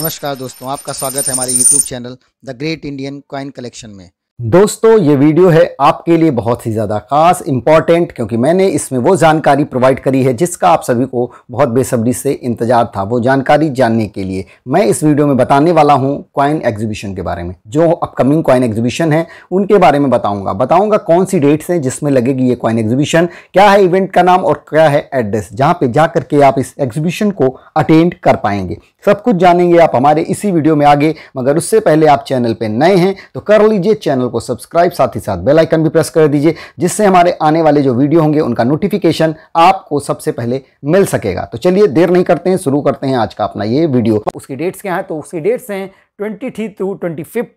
नमस्कार दोस्तों आपका स्वागत है हमारे YouTube channel the great Indian coin collection में दोस्तों ये वीडियो है आपके लिए बहुत ही ज़्यादा खास इम्पॉर्टेंट क्योंकि मैंने इसमें वो जानकारी प्रोवाइड करी है जिसका आप सभी को बहुत बेसब्री से इंतजार था वो जानकारी जानने के लिए मैं इस वीडियो में बताने वाला हूँ क्वाइन एग्जीबिशन के बारे में जो अपकमिंग क्वाइन एग्जीबिशन है उनके बारे में बताऊँगा बताऊँगा कौन सी डेट्स हैं जिसमें लगेगी ये कॉइन एग्जीबिशन क्या है इवेंट का नाम और क्या है एड्रेस जहाँ पर जा के आप इस एग्जीबिशन को अटेंड कर पाएंगे सब कुछ जानेंगे आप हमारे इसी वीडियो में आगे मगर उससे पहले आप चैनल पर नए हैं तो कर लीजिए चैनल को सब्सक्राइब साथ ही साथ बेल आइकन भी प्रेस कर दीजिए जिससे हमारे आने वाले जो वीडियो होंगे उनका नोटिफिकेशन आपको सबसे पहले मिल सकेगा तो चलिए देर नहीं करते हैं शुरू करते हैं आज का अपना ये वीडियो उसकी डेट्स क्या है तो उसकी डेट्स हैं twenty three to twenty fifth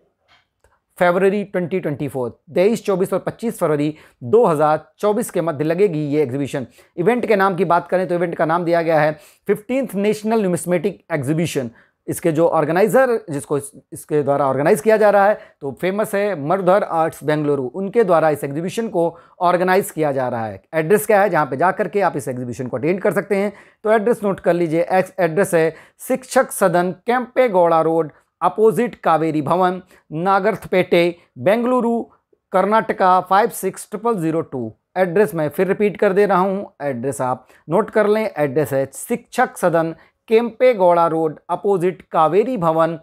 फरवरी 2024 तेईस चौबीस और 25 फरवरी 2024 के मध्य लगेगी ये एग्जीबिशन इवेंट के नाम की बात करें तो इवेंट का नाम दिया गया है फिफ्टींथ नेशनल न्यूमिस्मेटिक एग्जीबिशन इसके जो ऑर्गेनाइज़र जिसको इसके द्वारा ऑर्गेनाइज़ किया जा रहा है तो फेमस है मरधर आर्ट्स बेंगलुरु उनके द्वारा इस एग्जीबिशन को ऑर्गेनाइज़ किया जा रहा है एड्रेस क्या है जहाँ पे जा करके आप इस एग्जीबिशन को अटेंड कर सकते हैं तो एड्रेस नोट कर लीजिए एड्रेस है Shikshak Sadan Kempe Gowda road opposite Kaveri Bhavan Nagarathpete Bengaluru Karnataka five six triple zero two address मैं फिर रिपीट कर दे रहा हूँ एड्रेस आप नोट कर लें एड्रेस है Shikshak Sadan Kempe Gowda road opposite Kaveri Bhavan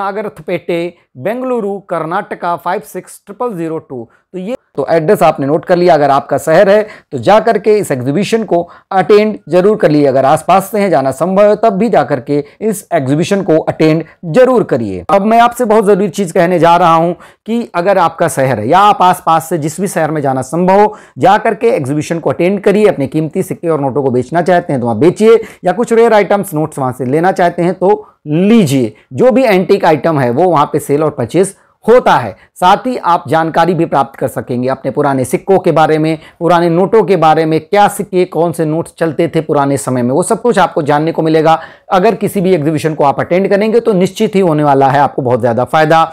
Nagarathpete Bengaluru Karnataka five six triple zero two तो ये तो एड्रेस आपने नोट कर लिया अगर आपका शहर है तो जा के इस एग्जीबिशन को अटेंड जरूर करिए अगर आसपास से हैं जाना संभव है तब भी जा के इस एग्जीबिशन को अटेंड जरूर करिए अब मैं आपसे बहुत ज़रूरी चीज़ कहने जा रहा हूं कि अगर आपका शहर है या आप आसपास से जिस भी शहर में जाना संभव हो जा करके एग्जीबिशन को अटेंड करिए अपने कीमती सिक्के और नोटों को बेचना चाहते हैं तो वहां बेचिए या कुछ रेयर आइटम्स नोट्स वहां से लेना चाहते हैं तो लीजिए जो भी एंटीक आइटम है वो वहां पे सेल और परचेज़ होता है साथ ही आप जानकारी भी प्राप्त कर सकेंगे अपने पुराने सिक्कों के बारे में पुराने नोटों के बारे में क्या सिक्के कौन से नोट्स चलते थे पुराने समय में वो सब कुछ आपको जानने को मिलेगा अगर किसी भी एग्जीबिशन को आप अटेंड करेंगे तो निश्चित ही होने वाला है आपको बहुत ज़्यादा फ़ायदा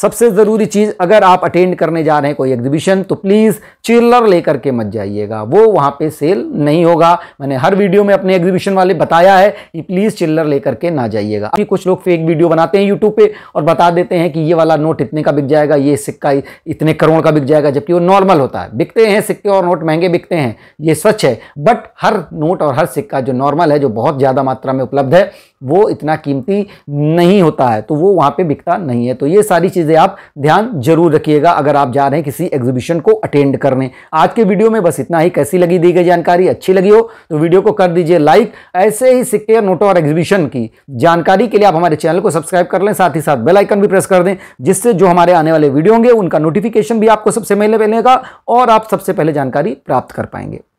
सबसे ज़रूरी चीज़ अगर आप अटेंड करने जा रहे हैं कोई एग्जीबिशन तो प्लीज़ चिल्लर लेकर के मत जाइएगा वो वहाँ पे सेल नहीं होगा मैंने हर वीडियो में अपने एग्जीबिशन वाले बताया है कि प्लीज़ चिल्लर लेकर के ना जाइएगा अभी कुछ लोग फेक वीडियो बनाते हैं यूट्यूब पर और बता देते हैं कि ये वाला नोट इतने का बिक जाएगा ये सिक्का इतने करोड़ का बिक जाएगा जबकि वो नॉर्मल होता है बिकते हैं सिक्के और नोट महंगे बिकते हैं ये सच है बट हर नोट और हर सिक्का जो नॉर्मल है जो बहुत ज़्यादा मात्रा में उपलब्ध है वो इतना कीमती नहीं होता है तो वो वहाँ पे बिकता नहीं है तो ये सारी चीज़ें आप ध्यान जरूर रखिएगा अगर आप जा रहे हैं किसी एग्जीबिशन को अटेंड करने आज के वीडियो में बस इतना ही कैसी लगी दी गई जानकारी अच्छी लगी हो तो वीडियो को कर दीजिए लाइक ऐसे ही सिक्के नोटों और एग्जीबिशन की जानकारी के लिए आप हमारे चैनल को सब्सक्राइब कर लें साथ ही साथ बेलाइकन भी प्रेस कर दें जिससे जो हमारे आने वाले वीडियो होंगे उनका नोटिफिकेशन भी आपको सबसे पहले मिलेगा और आप सबसे पहले जानकारी प्राप्त कर पाएंगे